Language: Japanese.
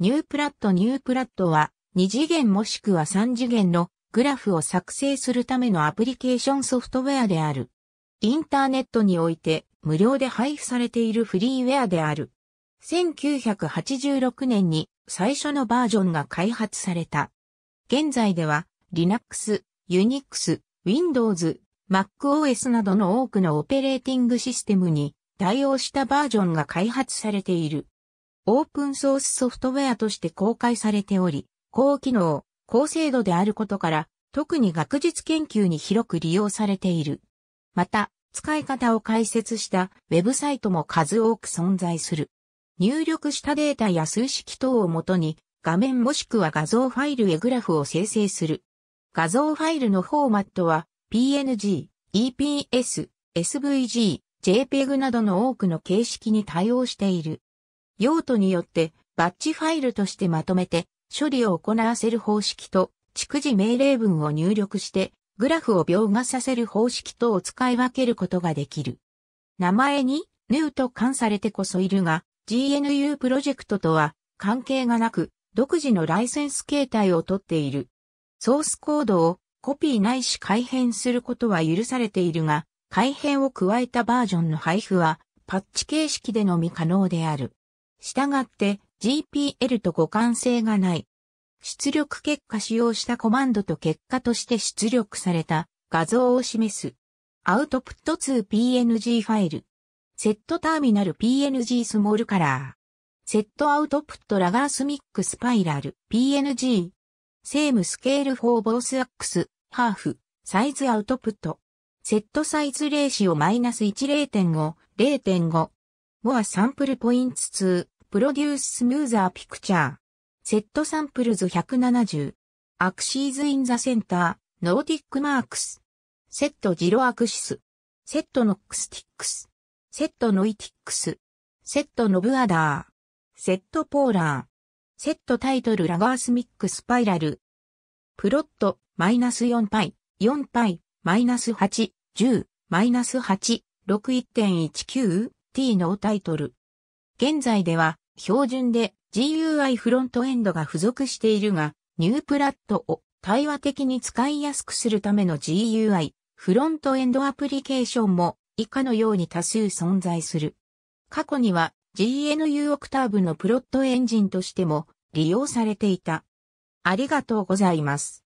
ニュープラットニュープラットは2次元もしくは3次元のグラフを作成するためのアプリケーションソフトウェアである。インターネットにおいて無料で配布されているフリーウェアである。1986年に最初のバージョンが開発された。現在では Linux、Unix、Windows、MacOS などの多くのオペレーティングシステムに対応したバージョンが開発されている。オープンソースソフトウェアとして公開されており、高機能、高精度であることから、特に学術研究に広く利用されている。また、使い方を解説したウェブサイトも数多く存在する。入力したデータや数式等をもとに、画面もしくは画像ファイルへグラフを生成する。画像ファイルのフォーマットは、PNG、EPS、SVG、JPEG などの多くの形式に対応している。用途によってバッチファイルとしてまとめて処理を行わせる方式と、逐次命令文を入力してグラフを描画させる方式とを使い分けることができる。名前に n ーと冠されてこそいるが、GNU プロジェクトとは関係がなく、独自のライセンス形態をとっている。ソースコードをコピーないし改変することは許されているが、改変を加えたバージョンの配布はパッチ形式でのみ可能である。従って GPL と互換性がない。出力結果使用したコマンドと結果として出力された画像を示す。アウトプット 2PNG ファイル。セットターミナル PNG スモールカラー。セットアウトプットラガースミックスパイラル PNG。セームスケール4ボースアックス、ハーフ、サイズアウトプット。セットサイズレーシオマイナス1 0.5、0.5。モアサンプルポインツ2、プロデューススムーザーピクチャー。セットサンプルズ170。アクシーズインザセンター、ノーティックマークス。セットジロアクシス。セットノックスティックス。セットノイティックス。セットノブアダー。セットポーラー。セットタイトルラガースミックスパイラル。プロット、マイナス4パイ、4パイ、マイナス8、10、マイナス8、6.19。T のタイトル。現在では、標準で GUI フロントエンドが付属しているが、ニュープラットを対話的に使いやすくするための GUI、フロントエンドアプリケーションも以下のように多数存在する。過去には GNU オクターブのプロットエンジンとしても利用されていた。ありがとうございます。